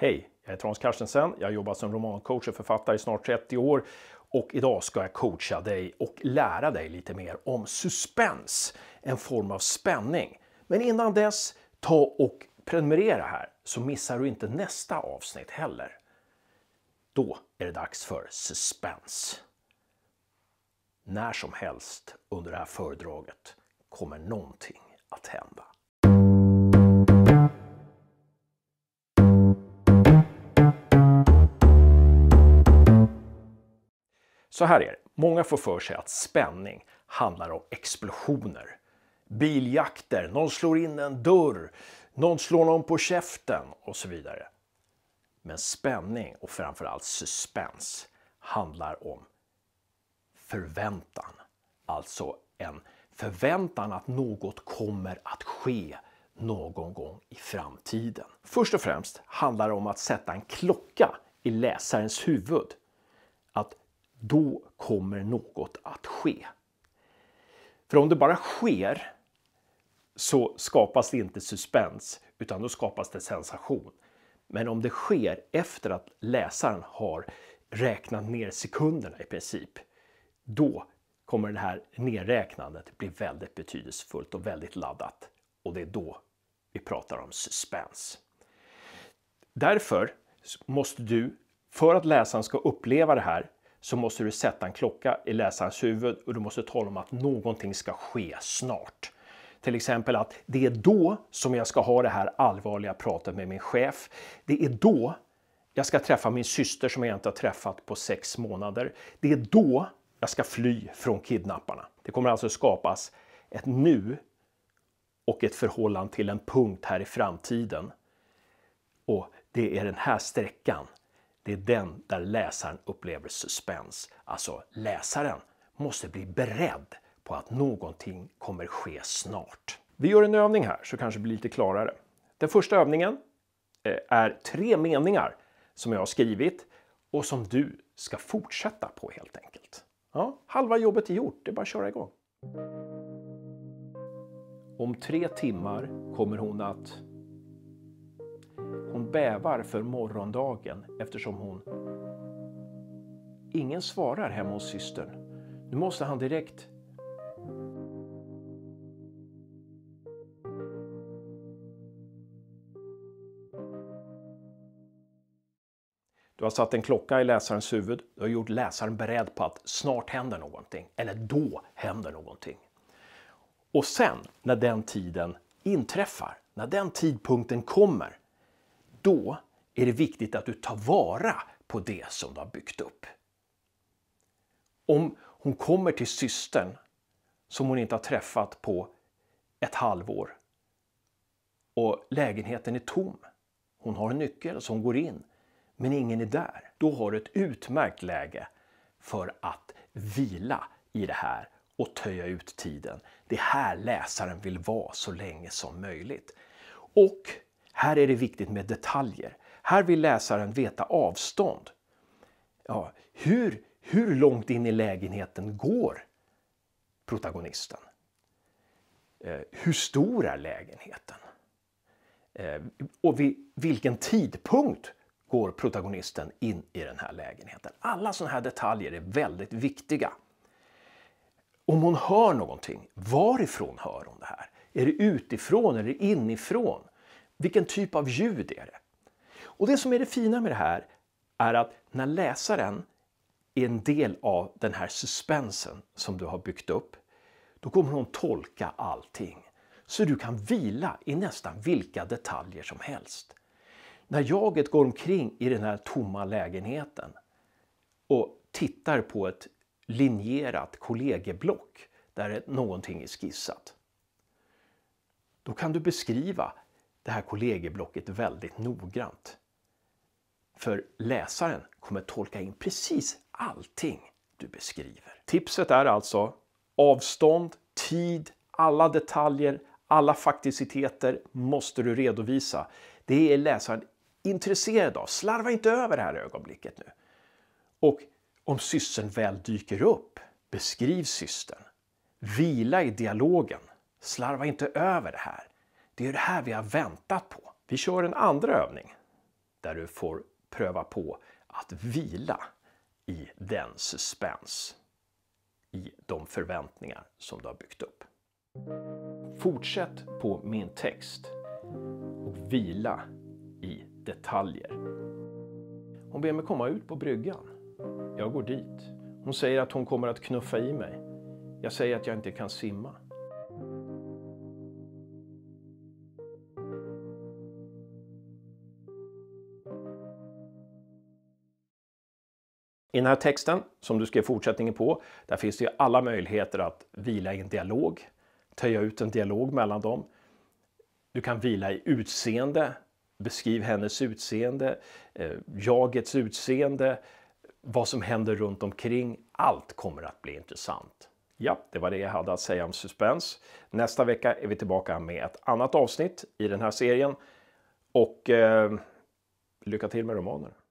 Hej, jag heter Hans Carstensen. Jag har jobbat som romancoach och författare i snart 30 år och idag ska jag coacha dig och lära dig lite mer om suspens, en form av spänning. Men innan dess, ta och prenumerera här så missar du inte nästa avsnitt heller. Då är det dags för suspens. När som helst under det här föredraget kommer någonting att hända. Så här är det. Många får för sig att spänning handlar om explosioner. Biljakter, någon slår in en dörr, någon slår någon på käften och så vidare. Men spänning och framförallt suspens handlar om förväntan. Alltså en förväntan att något kommer att ske någon gång i framtiden. Först och främst handlar det om att sätta en klocka i läsarens huvud. Att då kommer något att ske. För om det bara sker så skapas det inte suspens utan då skapas det sensation. Men om det sker efter att läsaren har räknat ner sekunderna i princip, då kommer det här nedräknandet bli väldigt betydelsefullt och väldigt laddat. Och det är då vi pratar om suspens. Därför måste du, för att läsaren ska uppleva det här, så måste du sätta en klocka i läsarens huvud och du måste tala om att någonting ska ske snart. Till exempel att det är då som jag ska ha det här allvarliga pratet med min chef. Det är då jag ska träffa min syster som jag inte har träffat på sex månader. Det är då jag ska fly från kidnapparna. Det kommer alltså skapas ett nu och ett förhållande till en punkt här i framtiden. Och det är den här sträckan det är den där läsaren upplever suspens. Alltså läsaren måste bli beredd på att någonting kommer ske snart. Vi gör en övning här så kanske det blir lite klarare. Den första övningen eh, är tre meningar som jag har skrivit och som du ska fortsätta på helt enkelt. Ja, halva jobbet är gjort, det är bara att köra igång. Om tre timmar kommer hon att hon bävar för morgondagen eftersom hon... Ingen svarar hemma hos systern. Nu måste han direkt... Du har satt en klocka i läsarens huvud. Du har gjort läsaren beredd på att snart händer någonting. Eller då händer någonting. Och sen när den tiden inträffar, när den tidpunkten kommer, då är det viktigt att du tar vara på det som du har byggt upp. Om hon kommer till systern som hon inte har träffat på ett halvår och lägenheten är tom. Hon har en nyckel så hon går in, men ingen är där. Då har du ett utmärkt läge för att vila i det här och töja ut tiden. Det är här läsaren vill vara så länge som möjligt. Och här är det viktigt med detaljer. Här vill läsaren veta avstånd. Ja, hur, hur långt in i lägenheten går protagonisten? Eh, hur stor är lägenheten? Eh, och vid vilken tidpunkt går protagonisten in i den här lägenheten? Alla sådana här detaljer är väldigt viktiga. Om hon hör någonting, varifrån hör hon det här? Är det utifrån eller inifrån? Vilken typ av ljud är det? Och det som är det fina med det här är att när läsaren är en del av den här suspensen som du har byggt upp, då kommer hon tolka allting. Så du kan vila i nästan vilka detaljer som helst. När jaget går omkring i den här tomma lägenheten och tittar på ett linjerat kollegieblock där någonting är skissat. Då kan du beskriva det här kollegieblocket väldigt noggrant. För läsaren kommer tolka in precis allting du beskriver. Tipset är alltså avstånd, tid, alla detaljer, alla fakticiteter måste du redovisa. Det är läsaren intresserad av. Slarva inte över det här ögonblicket nu. Och om systern väl dyker upp, beskriv systern. Vila i dialogen. Slarva inte över det här. Det är det här vi har väntat på. Vi kör en andra övning där du får pröva på att vila i den suspens, i de förväntningar som du har byggt upp. Fortsätt på min text och vila i detaljer. Hon ber mig komma ut på bryggan. Jag går dit. Hon säger att hon kommer att knuffa i mig. Jag säger att jag inte kan simma. I den här texten som du skrev fortsättningen på, där finns det ju alla möjligheter att vila i en dialog, töja ut en dialog mellan dem. Du kan vila i utseende, beskriv hennes utseende, eh, jagets utseende, vad som händer runt omkring. Allt kommer att bli intressant. Ja, det var det jag hade att säga om suspens. Nästa vecka är vi tillbaka med ett annat avsnitt i den här serien. Och eh, lycka till med romaner!